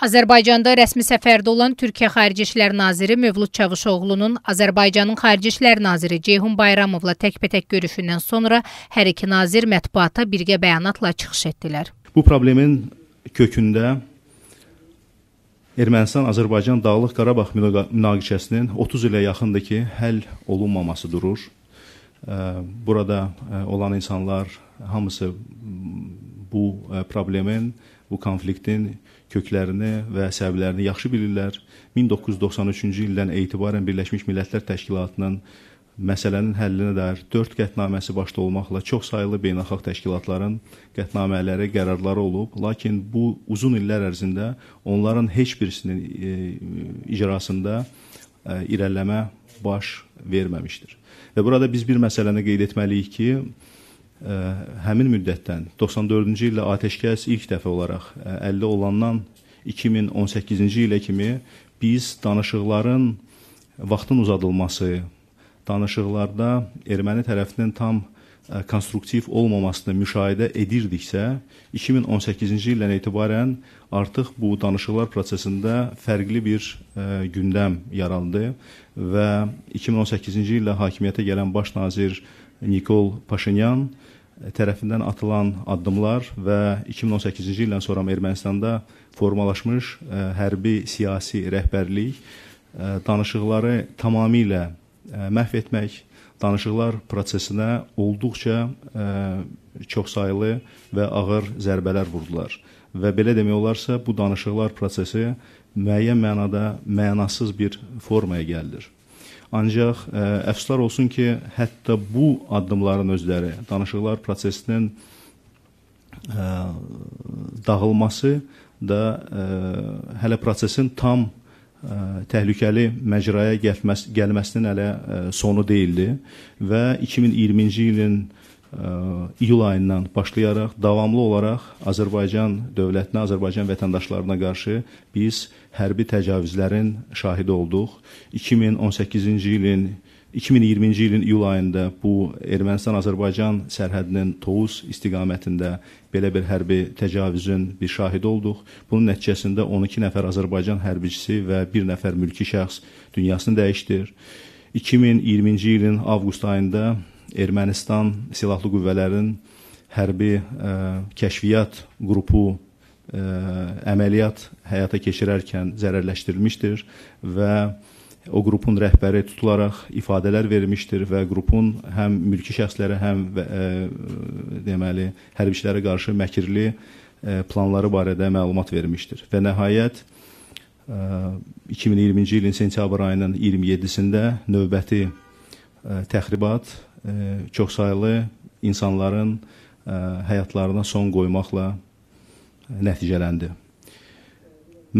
Azərbaycanda rəsmi səfərdə olan Türkiyə Xarici İşlər Naziri Mövlud Çavuşoğlu'nun Azərbaycanın Xarici İşlər Naziri Ceyhun Bayramovla təkbətək görüşündən sonra hər iki nazir mətbuata birgə bəyanatla çıxış etdilər. Bu problemin kökündə Ermənistan-Azərbaycan Dağlıq Qarabağ münaqişəsinin 30 ilə yaxındır ki, həll olunmaması durur. Burada e, olan insanlar hamısı bu e, problemin, bu konfliktin köklərini və səbəblərini yaxşı bilirlər. 1993-cü ildən etibarən Birləşmiş Millətlər Təşkilatının məsələnin həllinə dair 4 qətnaməsi başda olmaqla çox saylı beynəlxalq təşkilatların qətnamələri, qərarları olub, lakin bu uzun illər ərzində onların heç birisinin e, icrasında e, irəliləmə baş verməmişdir. Və burada biz bir məsələni qeyd etməliyik ki, ə, həmin müddətdən 94-cü ildə atəşkəs ilk dəfə olaraq ə, 50 olandan 2018-ci ilə kimi biz danışıqların vaxtın uzadılması, danışıqlarda erməni tərəfinin tam ə, konstruktiv olmamasını müşahidə edirdiksə, 2018-ci ildən etibarən artıq bu danışıqlar prosesində fərqli bir ə, gündəm yarandı və 2018-ci ildə hakimiyyətə gələn baş nazir Nikol Paşinyan tərəfindən atılan addımlar və 2018-ci ildən sonra Ermənistanda formalaşmış e, hərbi siyasi rəhbərlik e, danışıqları tamamilə e, məhv etmək, danışıqlar prosesinə olduqca çoxsaylı və ağır zərbələr vurdular. Və belə demək olarsa, bu danışıqlar prosesi müəyyən mənada mənasız bir formaya gəlir. Ancaq ə, e, əfsuslar olsun ki, hətta bu addımların özləri danışıqlar prosesinin ə, e, dağılması da ə, e, hələ prosesin tam ə, təhlükəli məcraya gəlməs gəlməsinin hələ ə, sonu deyildi və 2020-ci ilin iyul ayından başlayaraq davamlı olaraq Azərbaycan dövlətinə, Azərbaycan vətəndaşlarına qarşı biz hərbi təcavüzlərin şahidi olduq. 2018-ci ilin 2020-ci ilin iyul ayında bu Ermənistan-Azərbaycan sərhədinin Tovuz istiqamətində belə bir hərbi təcavüzün bir şahidi olduq. Bunun nəticəsində 12 nəfər Azərbaycan hərbçisi və 1 nəfər mülki şəxs dünyasını dəyişdir. 2020-ci ilin avqust ayında Ermənistan silahlı qüvvələrinin hərbi ə, e, kəşfiyyat qrupu ə, e, əməliyyat həyata keçirərkən zərərləşdirilmişdir və o qrupun rəhbəri tutularaq ifadələr vermişdir və qrupun həm mülki şəxslərə, həm ə, e, deməli hərbiçilərə qarşı məkirli ə, planları barədə məlumat vermişdir. Və nəhayət ə, 2020-ci ilin sentyabr ayının 27-sində növbəti ə, təxribat çoxsaylı insanların e, həyatlarına son qoymaqla e, nəticələndi.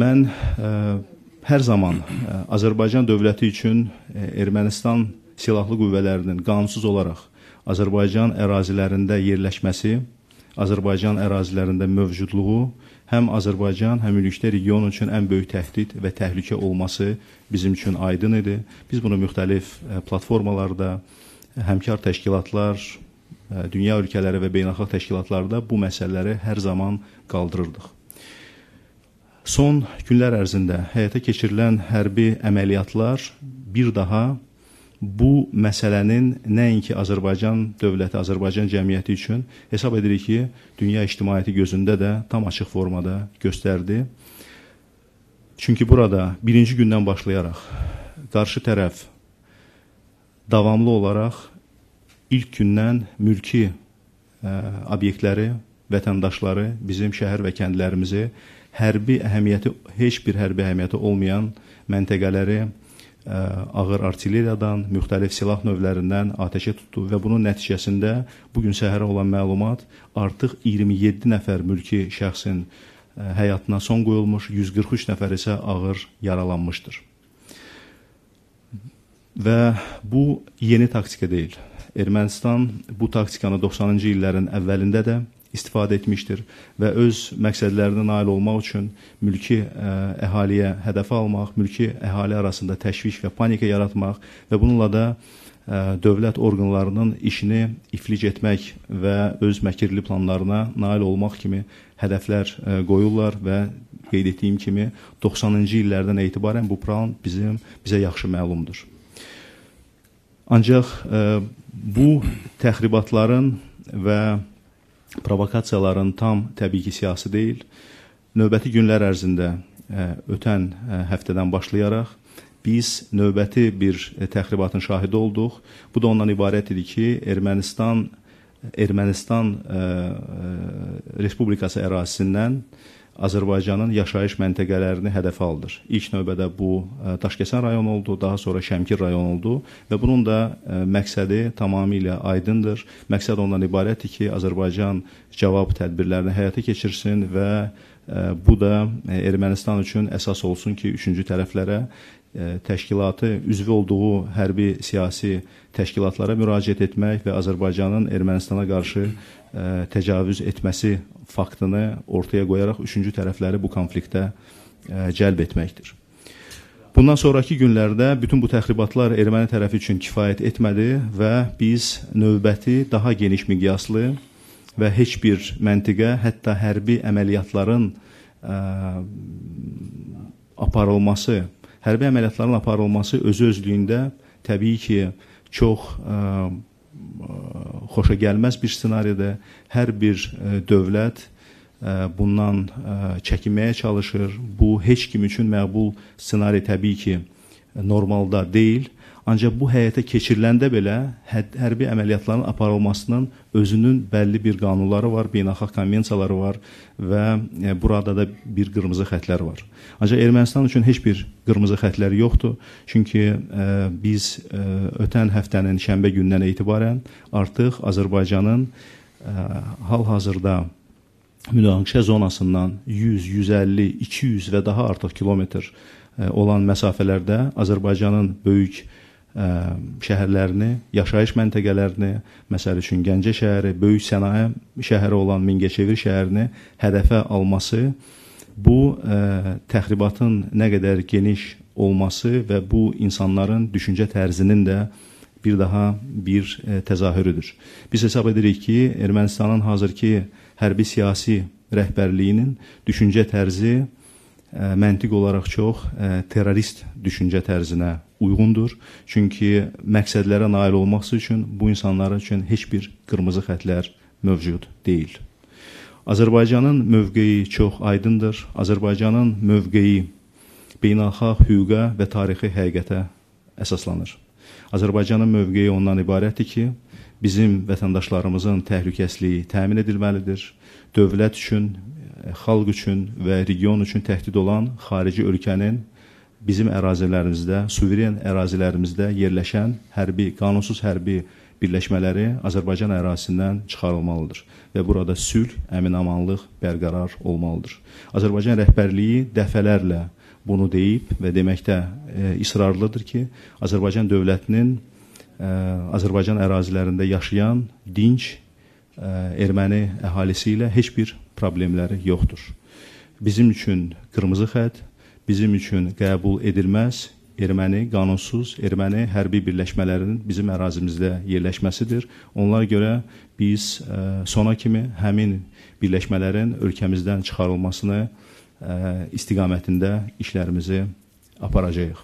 Mən e, hər zaman Azərbaycan dövləti üçün Ermənistan silahlı qüvvələrinin qanunsuz olaraq Azərbaycan ərazilərində yerləşməsi, Azərbaycan ərazilərində mövcudluğu həm Azərbaycan, həm ümumilikdə region üçün ən böyük təhdid və təhlükə olması bizim üçün aydın idi. Biz bunu müxtəlif platformalarda, həmkar təşkilatlar, e, dünya ölkələri və beynəlxalq təşkilatlarda bu məsələləri hər zaman qaldırırdıq. Son günlər ərzində həyata keçirilən hərbi əməliyyatlar bir daha bu məsələnin nəinki Azərbaycan dövləti, Azərbaycan cəmiyyəti üçün hesab edirik ki, dünya ictimaiyyəti gözündə də tam açıq formada göstərdi. Çünki burada birinci gündən başlayaraq qarşı tərəf davamlı olaraq ilk gündən mülki ə, e, obyektləri, vətəndaşları, bizim şəhər və kəndlərimizi, hərbi əhəmiyyəti, heç bir hərbi əhəmiyyəti olmayan məntəqələri ə, e, ağır artilleriyadan, müxtəlif silah növlərindən atəşə tutdu və bunun nəticəsində bu gün səhərə olan məlumat artıq 27 nəfər mülki şəxsin ə, e, həyatına son qoyulmuş, 143 nəfər isə ağır yaralanmışdır. Və bu yeni taktika deyil. Ermənistan bu taktikanı 90-cı illərin əvvəlində də istifadə etmişdir və öz məqsədlərinə nail olmaq üçün mülki ə, e, əhaliyə hədəfə almaq, mülki əhali arasında təşviş və panika yaratmaq və bununla da ə, e, dövlət orqanlarının işini iflic etmək və öz məkirli planlarına nail olmaq kimi hədəflər ə, e, qoyurlar və qeyd etdiyim kimi 90-cı illərdən etibarən bu plan bizim bizə yaxşı məlumdur. Ancaq ə, e, bu təxribatların və provokasiyaların tam təbii ki, siyasi deyil. Növbəti günlər ərzində ə, e, ötən ə, e, həftədən başlayaraq biz növbəti bir təxribatın şahidi olduq. Bu da ondan ibarət idi ki, Ermənistan Ermənistan ə, ə, Respublikası ərazisindən Azərbaycanın yaşayış məntəqələrini hədəfə alır. İlk növbədə bu e, Daşkəsən rayonu oldu, daha sonra Şəmkir rayonu oldu və bunun da e, məqsədi tamamilə aydındır. Məqsəd ondan ibarətdir ki, Azərbaycan cavab tədbirlərini həyata keçirsin və e, bu da Ermənistan üçün əsas olsun ki, üçüncü tərəflərə E, təşkilatı üzvü olduğu hərbi siyasi təşkilatlara müraciət etmək və Azərbaycanın Ermənistana qarşı e, təcavüz etməsi faktını ortaya qoyaraq üçüncü tərəfləri bu konfliktə e, cəlb etməkdir. Bundan sonrakı günlərdə bütün bu təxribatlar erməni tərəfi üçün kifayət etmədi və biz növbəti daha geniş miqyaslı və heç bir məntiqə, hətta hərbi əməliyyatların ə, aparılması hərbi əməliyyatların aparılması özü-özlüyündə təbii ki, çox ə, e, e, xoşa gəlməz bir ssenaridə hər bir ə, e, dövlət ə, bundan ə, çəkinməyə çalışır. Bu heç kim üçün məqbul ssenari təbii ki, normalda deyil. Ancaq bu həyata keçiriləndə belə hərbi əməliyyatların aparılmasının özünün bəlli bir qanunları var, beynəlxalq konvensiyaları var və e, burada da bir qırmızı xəttlər var. Ancaq Ermənistan üçün heç bir qırmızı xəttlər yoxdur. Çünki ə, e, biz ə, e, ötən həftənin şənbə günündən etibarən artıq Azərbaycanın hal-hazırda münaqişə zonasından 100, 150, 200 və daha artıq kilometr olan məsafələrdə Azərbaycanın böyük ə, şəhərlərini, yaşayış məntəqələrini, məsəl üçün Gəncə şəhəri, böyük sənaye şəhəri olan Mingəçevir şəhərini hədəfə alması bu ə, təxribatın nə qədər geniş olması və bu insanların düşüncə tərzinin də bir daha bir ə, təzahürüdür. Biz hesab edirik ki, Ermənistanın hazırki hərbi siyasi rəhbərliyinin düşüncə tərzi ə, məntiq olaraq çox ə, terrorist düşüncə tərzinə uyğundur. Çünki məqsədlərə nail olmaq üçün bu insanlar üçün heç bir qırmızı xətlər mövcud deyil. Azərbaycanın mövqeyi çox aydındır. Azərbaycanın mövqeyi beynəlxalq hüquqa və tarixi həqiqətə əsaslanır. Azərbaycanın mövqeyi ondan ibarətdir ki, bizim vətəndaşlarımızın təhlükəsizliyi təmin edilməlidir. Dövlət üçün E, xalq üçün və region üçün təhdid olan xarici ölkənin bizim ərazilərimizdə, suveren ərazilərimizdə yerləşən hərbi, qanunsuz hərbi birləşmələri Azərbaycan ərazisindən çıxarılmalıdır və burada sülh, əminamanlıq bərqərar olmalıdır. Azərbaycan rəhbərliyi dəfələrlə bunu deyib və deməkdə e, israrlıdır ki, Azərbaycan dövlətinin e, Azərbaycan ərazilərində yaşayan dinc e, erməni əhalisi ilə heç bir problemləri yoxdur. Bizim üçün qırmızı xətt, bizim üçün qəbul edilməz erməni qanunsuz, erməni hərbi birləşmələrinin bizim ərazimizdə yerləşməsidir. Onlara görə biz ə, e, sona kimi həmin birləşmələrin ölkəmizdən çıxarılmasını ə, e, istiqamətində işlərimizi aparacağıq.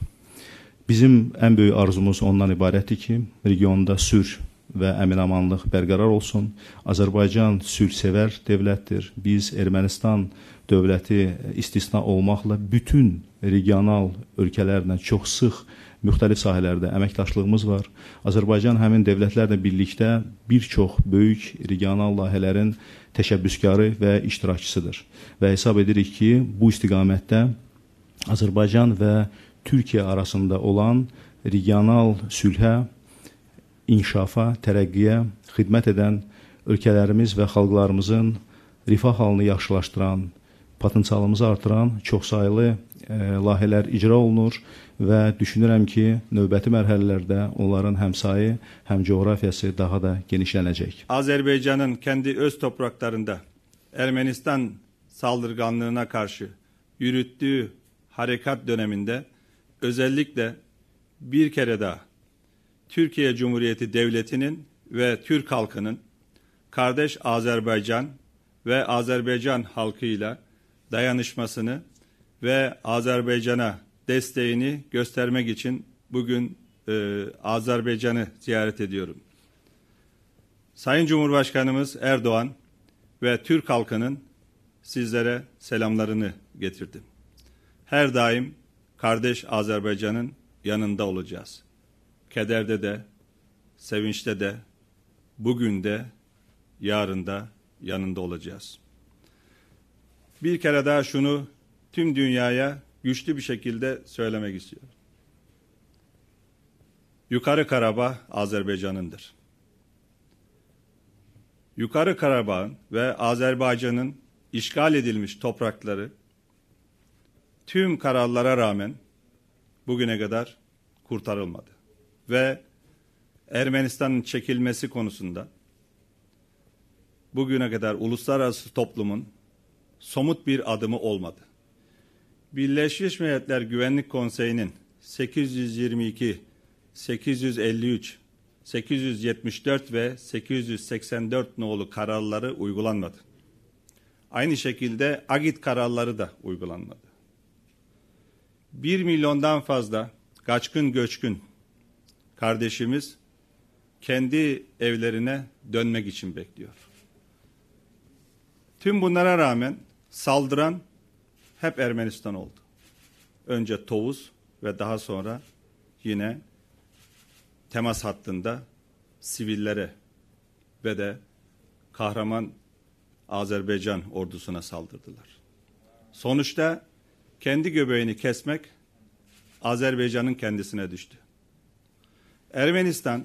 Bizim ən böyük arzumuz ondan ibarətdir ki, regionda sülh və əminamanlıq bərqərar olsun. Azərbaycan sülhsevər dövlətdir. Biz Ermənistan dövləti istisna olmaqla bütün regional ölkələrlə çox sıx müxtəlif sahələrdə əməkdaşlığımız var. Azərbaycan həmin dövlətlərlə birlikdə bir çox böyük regional layihələrin təşəbbüskarı və iştirakçısıdır. Və hesab edirik ki, bu istiqamətdə Azərbaycan və Türkiyə arasında olan regional sülhə inkişafa, tərəqqiyə xidmət edən ölkələrimiz və xalqlarımızın rifah halını yaxşılaşdıran, potensialımızı artıran çoxsaylı ə, e, layihələr icra olunur və düşünürəm ki, növbəti mərhələlərdə onların həmsayı, həm coğrafiyası daha da genişlənəcək. Azərbaycanın kendi öz topraklarında Ermenistan saldırganlığına karşı yürüttüğü harekat döneminde özellikle bir kere daha Türkiye Cumhuriyeti Devleti'nin ve Türk halkının kardeş Azerbaycan ve Azerbaycan halkıyla dayanışmasını ve Azerbaycan'a desteğini göstermek için bugün e, Azerbaycan'ı ziyaret ediyorum. Sayın Cumhurbaşkanımız Erdoğan ve Türk halkının sizlere selamlarını getirdim. Her daim kardeş Azerbaycan'ın yanında olacağız. Kederde de, sevinçte de, bugün de, yarın da yanında olacağız. Bir kere daha şunu tüm dünyaya güçlü bir şekilde söylemek istiyorum. Yukarı Karabağ Azerbaycan'ındır. Yukarı Karabağ'ın ve Azerbaycan'ın işgal edilmiş toprakları tüm kararlara rağmen bugüne kadar kurtarılmadı ve Ermenistan'ın çekilmesi konusunda bugüne kadar uluslararası toplumun somut bir adımı olmadı. Birleşmiş Milletler Güvenlik Konseyi'nin 822, 853, 874 ve 884 nolu kararları uygulanmadı. Aynı şekilde Agit kararları da uygulanmadı. 1 milyondan fazla kaçkın göçkün kardeşimiz kendi evlerine dönmek için bekliyor. Tüm bunlara rağmen saldıran hep Ermenistan oldu. Önce Tovuz ve daha sonra yine temas hattında sivillere ve de kahraman Azerbaycan ordusuna saldırdılar. Sonuçta kendi göbeğini kesmek Azerbaycan'ın kendisine düştü. Ermenistan,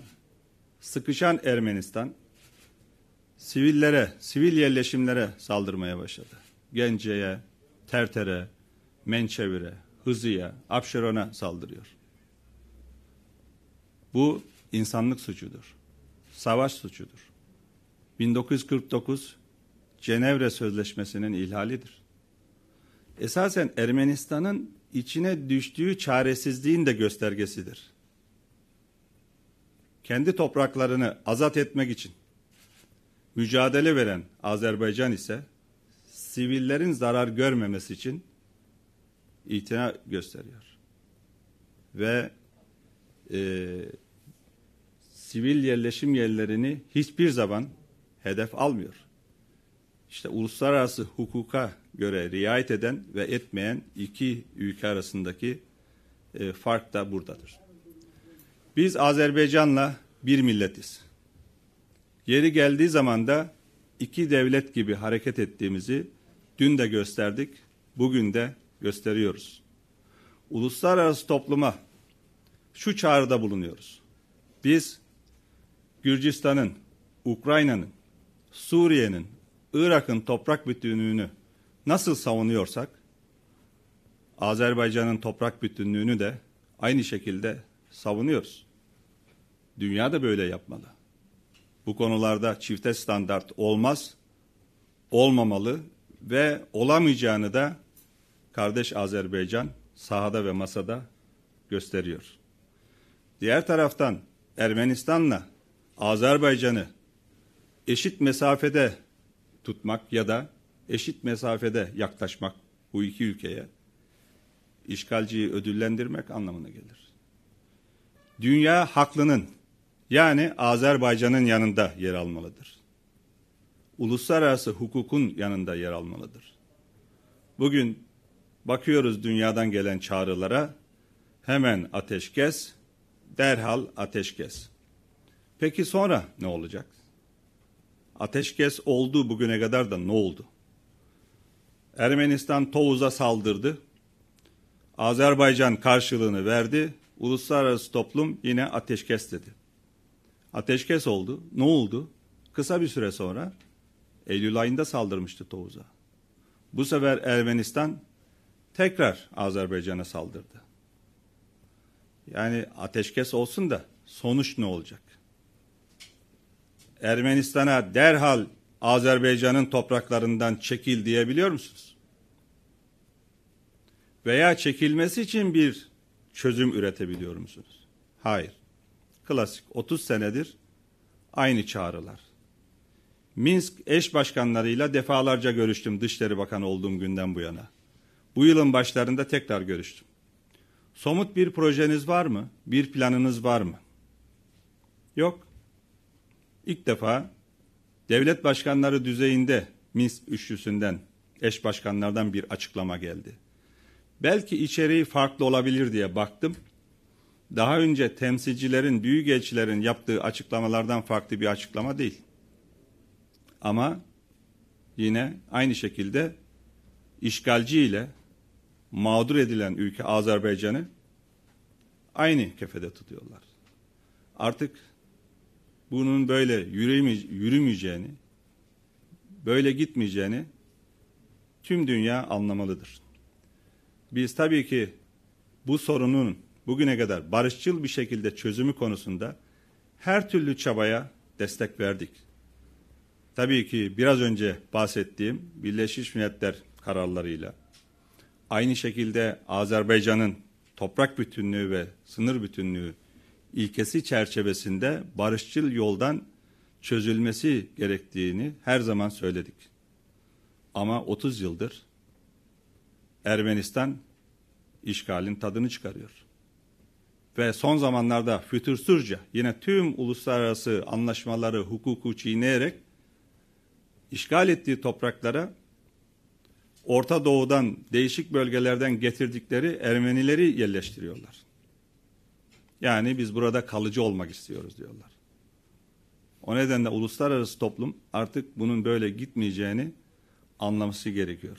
sıkışan Ermenistan sivillere, sivil yerleşimlere saldırmaya başladı. Gence'ye, Terter'e, Mençevir'e, Hızı'ya, Apşeron'a saldırıyor. Bu insanlık suçudur. Savaş suçudur. 1949 Cenevre Sözleşmesi'nin ihlalidir. Esasen Ermenistan'ın içine düştüğü çaresizliğin de göstergesidir kendi topraklarını azat etmek için mücadele veren Azerbaycan ise sivillerin zarar görmemesi için itina gösteriyor. Ve e, sivil yerleşim yerlerini hiçbir zaman hedef almıyor. İşte uluslararası hukuka göre riayet eden ve etmeyen iki ülke arasındaki e, fark da buradadır. Biz Azerbaycan'la bir milletiz. Yeri geldiği zaman da iki devlet gibi hareket ettiğimizi dün de gösterdik, bugün de gösteriyoruz. Uluslararası topluma şu çağrıda bulunuyoruz. Biz Gürcistan'ın, Ukrayna'nın, Suriye'nin, Irak'ın toprak bütünlüğünü nasıl savunuyorsak Azerbaycan'ın toprak bütünlüğünü de aynı şekilde savunuyoruz. Dünya da böyle yapmalı. Bu konularda çifte standart olmaz, olmamalı ve olamayacağını da kardeş Azerbaycan sahada ve masada gösteriyor. Diğer taraftan Ermenistan'la Azerbaycan'ı eşit mesafede tutmak ya da eşit mesafede yaklaşmak bu iki ülkeye işgalciyi ödüllendirmek anlamına gelir dünya haklının yani Azerbaycan'ın yanında yer almalıdır. Uluslararası hukukun yanında yer almalıdır. Bugün bakıyoruz dünyadan gelen çağrılara hemen ateşkes, derhal ateşkes. Peki sonra ne olacak? Ateşkes oldu bugüne kadar da ne oldu? Ermenistan Tovuz'a saldırdı. Azerbaycan karşılığını verdi uluslararası toplum yine ateşkes dedi. Ateşkes oldu. Ne oldu? Kısa bir süre sonra Eylül ayında saldırmıştı Tovuz'a. Bu sefer Ermenistan tekrar Azerbaycan'a saldırdı. Yani ateşkes olsun da sonuç ne olacak? Ermenistan'a derhal Azerbaycan'ın topraklarından çekil diyebiliyor musunuz? Veya çekilmesi için bir çözüm üretebiliyor musunuz? Hayır. Klasik 30 senedir aynı çağrılar. Minsk eş başkanlarıyla defalarca görüştüm Dışişleri Bakanı olduğum günden bu yana. Bu yılın başlarında tekrar görüştüm. Somut bir projeniz var mı? Bir planınız var mı? Yok. İlk defa devlet başkanları düzeyinde Minsk üçlüsünden eş başkanlardan bir açıklama geldi. Belki içeriği farklı olabilir diye baktım. Daha önce temsilcilerin, büyükelçilerin yaptığı açıklamalardan farklı bir açıklama değil. Ama yine aynı şekilde işgalci ile mağdur edilen ülke Azerbaycan'ı aynı kefede tutuyorlar. Artık bunun böyle yürüme, yürümeyeceğini, böyle gitmeyeceğini tüm dünya anlamalıdır biz tabii ki bu sorunun bugüne kadar barışçıl bir şekilde çözümü konusunda her türlü çabaya destek verdik. Tabii ki biraz önce bahsettiğim Birleşmiş Milletler kararlarıyla aynı şekilde Azerbaycan'ın toprak bütünlüğü ve sınır bütünlüğü ilkesi çerçevesinde barışçıl yoldan çözülmesi gerektiğini her zaman söyledik. Ama 30 yıldır Ermenistan işgalin tadını çıkarıyor. Ve son zamanlarda fütursuzca yine tüm uluslararası anlaşmaları hukuku çiğneyerek işgal ettiği topraklara Orta Doğu'dan değişik bölgelerden getirdikleri Ermenileri yerleştiriyorlar. Yani biz burada kalıcı olmak istiyoruz diyorlar. O nedenle uluslararası toplum artık bunun böyle gitmeyeceğini anlaması gerekiyor.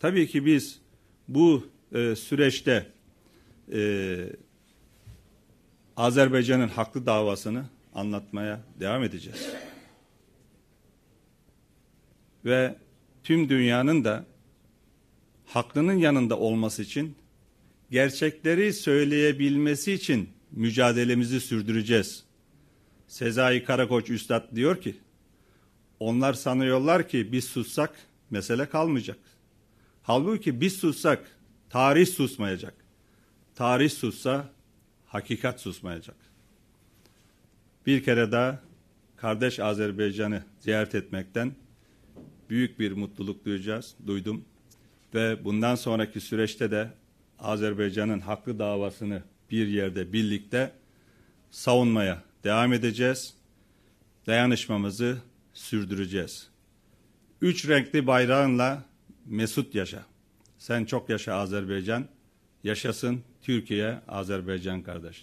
Tabii ki biz bu e, süreçte e, Azerbaycan'ın haklı davasını anlatmaya devam edeceğiz. Ve tüm dünyanın da haklının yanında olması için gerçekleri söyleyebilmesi için mücadelemizi sürdüreceğiz. Sezai Karakoç Üstad diyor ki, onlar sanıyorlar ki biz sussak mesele kalmayacak. Halbuki biz sussak tarih susmayacak. Tarih sussa hakikat susmayacak. Bir kere daha kardeş Azerbaycan'ı ziyaret etmekten büyük bir mutluluk duyacağız, duydum. Ve bundan sonraki süreçte de Azerbaycan'ın haklı davasını bir yerde birlikte savunmaya devam edeceğiz. Dayanışmamızı sürdüreceğiz. Üç renkli bayrağınla mesut yaşa. Sen çok yaşa Azerbaycan. Yaşasın Türkiye, Azerbaycan kardeş.